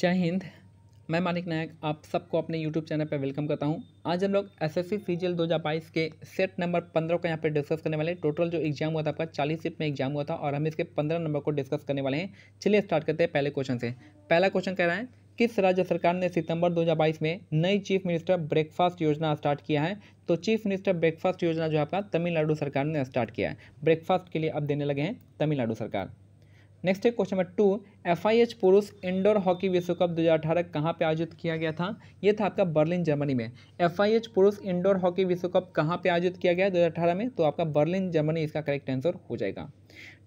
जय हिंद मैं मानिक नायक आप सबको अपने YouTube चैनल पर वेलकम करता हूं आज हम लोग S S C C G L दो हज़ार बाईस के सेट नंबर पंद्रह को यहां पर डिस्कस करने वाले हैं टोटल जो एग्जाम हुआ था आपका चालीस सीट में एग्जाम हुआ था और हम इसके पंद्रह नंबर को डिस्कस करने वाले हैं चलिए स्टार्ट करते हैं पहले क्वेश्चन से पहला क्वेश्चन कह रहा है किस राज्य सरकार ने सितंबर 2022 में नई चीफ मिनिस्टर ब्रेकफास्ट योजना स्टार्ट किया है तो चीफ मिनिस्टर ब्रेकफास्ट योजना जो आपका तमिलनाडु सरकार ने स्टार्ट किया है ब्रेकफास्ट के लिए अब देने लगे हैं तमिलनाडु सरकार नेक्स्ट है क्वेश्चन नंबर टू एफ पुरुष इंडोर हॉकी विश्व कप दो अठारह कहाँ पर आयोजित किया गया था ये था आपका बर्लिन जर्मनी में एफ पुरुष इंडोर हॉकी विश्व कप कहाँ पर आयोजित किया गया दो अठारह में तो आपका बर्लिन जर्मनी इसका करेक्ट आंसर हो जाएगा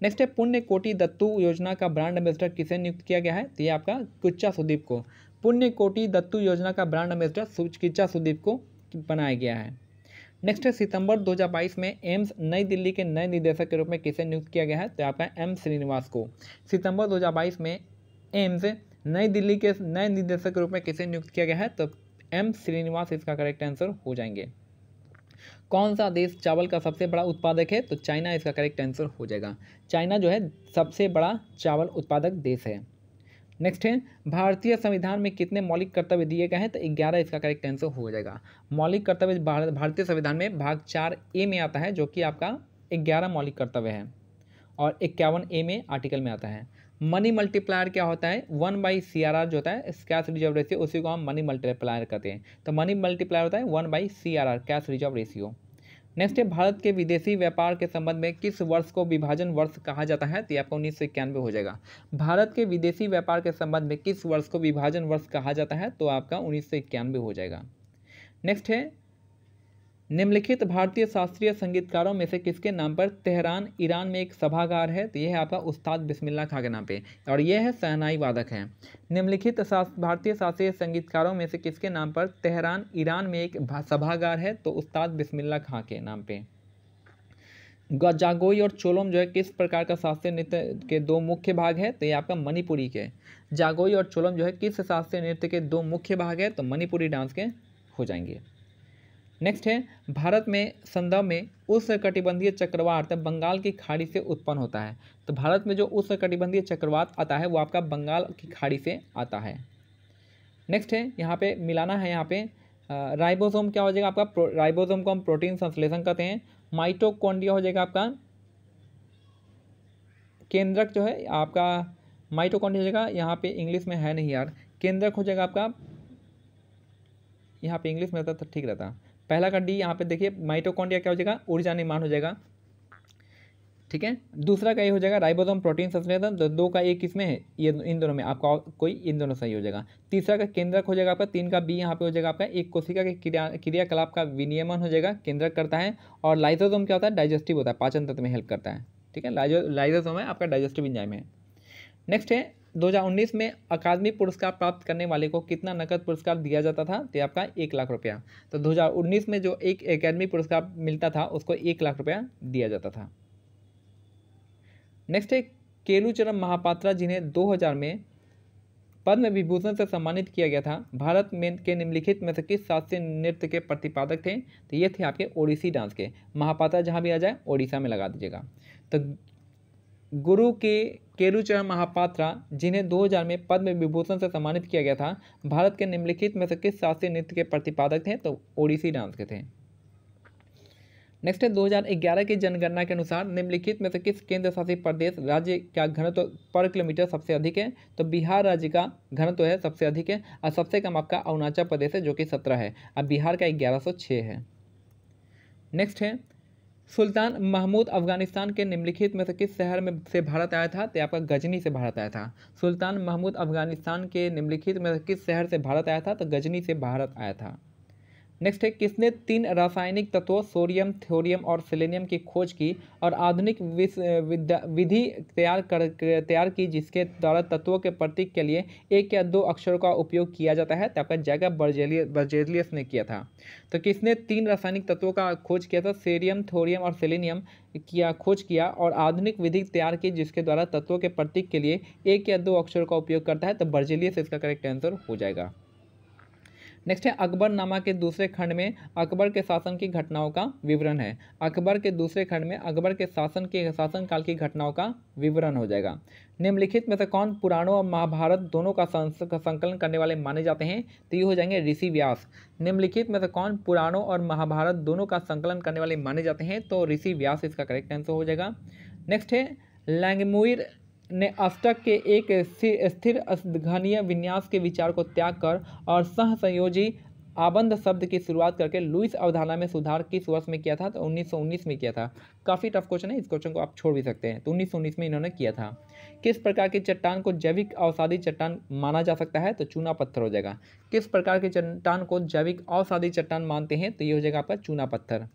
नेक्स्ट है पुण्य कोटि दत्तू योजना का ब्रांड एम्बेसडर किसे नियुक्त किया गया है तो ये आपका कुच्चा सुदीप को पुण्य कोटि दत्तू योजना का ब्रांड एम्बेसडर किच्चा सुदीप को बनाया गया है नेक्स्ट है सितंबर 2022 में एम्स नई दिल्ली के नए निदेशक के रूप में किसे नियुक्त किया गया है तो आपका एम श्रीनिवास को सितंबर 2022 में एम्स नई दिल्ली के नए निदेशक के रूप में किसे नियुक्त किया गया है तो एम श्रीनिवास इसका करेक्ट आंसर हो जाएंगे कौन सा देश चावल का सबसे बड़ा उत्पादक है तो चाइना इसका करेक्ट आंसर हो जाएगा चाइना जो है सबसे बड़ा चावल उत्पादक देश है नेक्स्ट है भारतीय संविधान में कितने मौलिक कर्तव्य दिए गए हैं तो ग्यारह इसका करेक्ट आंसर हो जाएगा मौलिक कर्तव्य भारतीय संविधान में भाग चार ए में आता है जो कि आपका ग्यारह मौलिक कर्तव्य है और इक्यावन ए में आर्टिकल में आता है मनी मल्टीप्लायर क्या होता है one by C R R जो होता है कैश रिजर्व रेशियो उसी को हम मनी मल्टीप्लायर कहते हैं तो मनी मल्टीप्लायर होता है one by C R R cash reserve ratio next है भारत के विदेशी व्यापार के संबंध में किस वर्ष को विभाजन वर्ष कहा जाता है तो आपका उन्नीस सौ हो जाएगा भारत के विदेशी व्यापार के संबंध में किस वर्ष को विभाजन वर्ष कहा जाता है तो आपका उन्नीस सौ हो जाएगा नेक्स्ट है निम्नलिखित भारतीय शास्त्रीय संगीतकारों में से किसके नाम पर तेहरान ईरान में एक सभागार है तो यह है आपका उस्ताद बिस्मिल्ला खा के नाम पे और यह है सहनाई वादक है निम्नलिखित भारतीय शास्त्रीय संगीतकारों में से किसके नाम पर तेहरान ईरान में एक सभागार है तो उस्ताद बिस्मिल्ला खां के नाम पर जागोई और चोलोम जो है किस प्रकार का शास्त्रीय नृत्य के दो मुख्य भाग है तो ये आपका मणिपुरी के जागोई और चोलोम जो है किस शास्त्रीय नृत्य के दो मुख्य भाग है तो मणिपुरी डांस के हो जाएंगे नेक्स्ट है भारत में संदर्भ में उस कटिबंधीय चक्रवात बंगाल की खाड़ी से उत्पन्न होता है तो भारत में जो उस कटिबंधीय चक्रवात आता है वो आपका बंगाल की खाड़ी से आता है नेक्स्ट है यहाँ पे मिलाना है यहाँ पे राइबोसोम क्या हो जाएगा आपका राइबोसोम को हम प्रोटीन संश्लेषण कहते हैं माइटोकोंडिया हो जाएगा आपका केंद्रक जो है आपका माइटोकोंडिया हो जाएगा यहाँ पे इंग्लिश में है नहीं यार केंद्रक हो जाएगा आपका यहाँ पे इंग्लिश में रहता तो ठीक रहता पहला का डी यहाँ पे देखिए माइटोकॉन्ड्रिया क्या हो जाएगा ऊर्जा निर्माण हो जाएगा ठीक है दूसरा का ये हो जाएगा राइबोसोम प्रोटीन संश्लेषण तो दो का एक किसमें है ये इन दोनों में आपका कोई इन दोनों सही हो जाएगा तीसरा का केंद्रक हो जाएगा आपका तीन का बी यहाँ पे हो जाएगा आपका एक कोशिका के क्रिया क्रियाकलाप का विनियमन हो जाएगा केंद्रक करता है और लाइजोसोम क्या होता है डाइजेस्टिव होता है पाचन तत्व में हेल्प करता है ठीक है लाइजोजोम लाइजोसोम है आपका डाइजेस्टिव इंजाइम है नेक्स्ट है 2019 में अकादमी पुरस्कार प्राप्त करने वाले को कितना नकद पुरस्कार दिया जाता था तो आपका एक लाख रुपया तो 2019 में जो एक अकेडमी पुरस्कार मिलता था उसको एक लाख रुपया दिया जाता था नेक्स्ट है केलुचरम महापात्रा जिन्हें 2000 में पद्म विभूषण से सम्मानित किया गया था भारत में के निम्नलिखित में से किस शास्त्रीय नृत्य के प्रतिपादक थे तो ये थे आपके ओडिसी डांस के महापात्रा जहाँ भी आ जाए ओडिशा में लगा दीजिएगा तो गुरु के केलुचरण महापात्रा जिन्हें 2000 में पद्म विभूषण से सम्मानित किया गया था भारत के निम्नलिखित में से किस शास्त्रीय नृत्य के प्रतिपादक थे तो ओडिसी डांस के थे नेक्स्ट है 2011 की जनगणना के अनुसार निम्नलिखित में से किस केंद्र शासित प्रदेश राज्य का घनत्व पर किलोमीटर सबसे अधिक है तो बिहार राज्य का घनत्व है सबसे अधिक है और सबसे कम आपका अरुणाचल प्रदेश है जो कि सत्रह है अब बिहार का ग्यारह है नेक्स्ट है सुल्तान महमूद अफगानिस्तान के निम्नलिखित में से किस शहर में से भारत आया था तो आपका गजनी से भारत आया था सुल्तान महमूद अफगानिस्तान के निम्नलिखित में से किस शहर से भारत आया था तो गजनी से भारत आया था नेक्स्ट है किसने तीन रासायनिक तत्वों सोडियम थोरियम और सेलेनियम की खोज की और आधुनिक विधि तैयार कर तैयार की जिसके द्वारा तत्वों के प्रतीक के लिए एक या दो अक्षरों का उपयोग किया जाता है तब तो जैगा बर्जेलियस ने किया था तो किसने तीन रासायनिक तत्वों का खोज किया था सेरियम थोरियम और सेलेनियम किया खोज किया और आधुनिक विधि तैयार की जिसके द्वारा तत्वों के प्रतीक के लिए एक या दो अक्षरों का उपयोग करता है तो बर्जेलियस इसका करेक्ट आंसर हो जाएगा नेक्स्ट है अकबर नामा के दूसरे खंड में अकबर के शासन की घटनाओं का विवरण है अकबर के दूसरे खंड में अकबर के शासन के शासनकाल की घटनाओं का विवरण हो जाएगा निम्नलिखित में से कौन पुराणों और महाभारत दोनों का संकलन करने वाले माने जाते हैं तो ये हो जाएंगे ऋषि व्यास निम्नलिखित में से कौन पुराणों और महाभारत दोनों का संकलन करने वाले माने जाते हैं तो ऋषि व्यास इसका करेक्ट आंसर हो जाएगा नेक्स्ट है लैंगमुइर ने अष्टक के एक स्थिर अस्घनीय विन्यास के विचार को त्याग कर और सहसंयोजी आबंध शब्द की शुरुआत करके लुइस अवधारणा में सुधार किस वर्ष में किया था तो 1919 में किया था काफ़ी टफ क्वेश्चन है इस क्वेश्चन को आप छोड़ भी सकते हैं तो 1919 में इन्होंने किया था किस प्रकार की चट्टान को जैविक औषाधि चट्टान माना जा सकता है तो चूना पत्थर हो जाएगा किस प्रकार की चट्टान को जैविक औषाधि चट्टान मानते हैं तो ये हो जाएगा आपका चूना पत्थर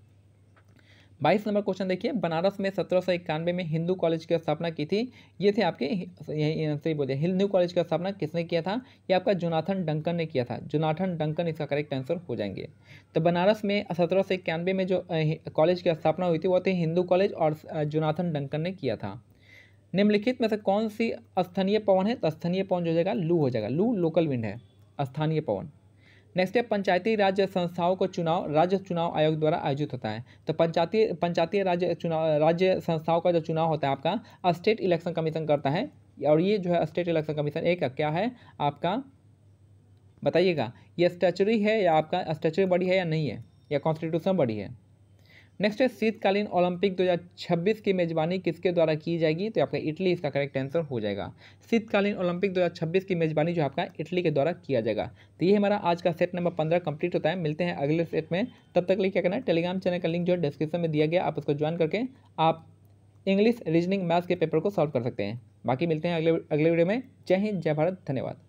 बाईस नंबर क्वेश्चन देखिए बनारस में सत्रह सौ इक्यानवे में हिंदू कॉलेज की स्थापना की थी ये थे आपके सही बोलिए हिंदू कॉलेज की स्थापना किसने किया था ये आपका जोनाथन डंकन ने किया था जोनाथन डंकन इसका करेक्ट आंसर हो जाएंगे तो बनारस में सत्रह सौ इक्यानवे में जो कॉलेज की स्थापना हुई थी वो थी हिंदू कॉलेज और जोनाथन डंकन ने किया था निम्नलिखित में से कौन सी स्थानीय पवन है तो स्थानीय पवन जो हो जाएगा लू हो जाएगा लू लोकल विंड है स्थानीय पवन नेक्स्ट है पंचायती राज संस्थाओं का चुनाव राज्य चुनाव आयोग द्वारा आयोजित होता है तो पंचायती पंचायती राज्य चुनाव राज्य संस्थाओं का जो चुनाव होता है आपका स्टेट इलेक्शन कमीशन करता है और ये जो है स्टेट इलेक्शन कमीशन एक क्या है आपका बताइएगा ये स्टैचुरी है या आपका स्टैचुरी बड़ी है या नहीं है या कॉन्स्टिट्यूशन बड़ी है नेक्स्ट है शीतकालीन ओलंपिक 2026 की मेज़बानी किसके द्वारा की जाएगी तो आपका इटली इसका करेक्ट आंसर हो जाएगा शीतकालीन ओलंपिक 2026 की मेज़बानी जो आपका इटली के द्वारा किया जाएगा तो ये हमारा आज का सेट नंबर पंद्रह कंप्लीट होता है मिलते हैं अगले सेट में तब तक लिए क्या करना है टेलीग्राम चैनल का लिंक जो है डिस्क्रिप्शन में दिया गया आप उसको ज्वाइन करके आप इंग्लिश रीजनिंग मैथ्स के पेपर को सॉल्व कर सकते हैं बाकी मिलते हैं अगले अगले वीडियो में जय हिंद जय भारत धन्यवाद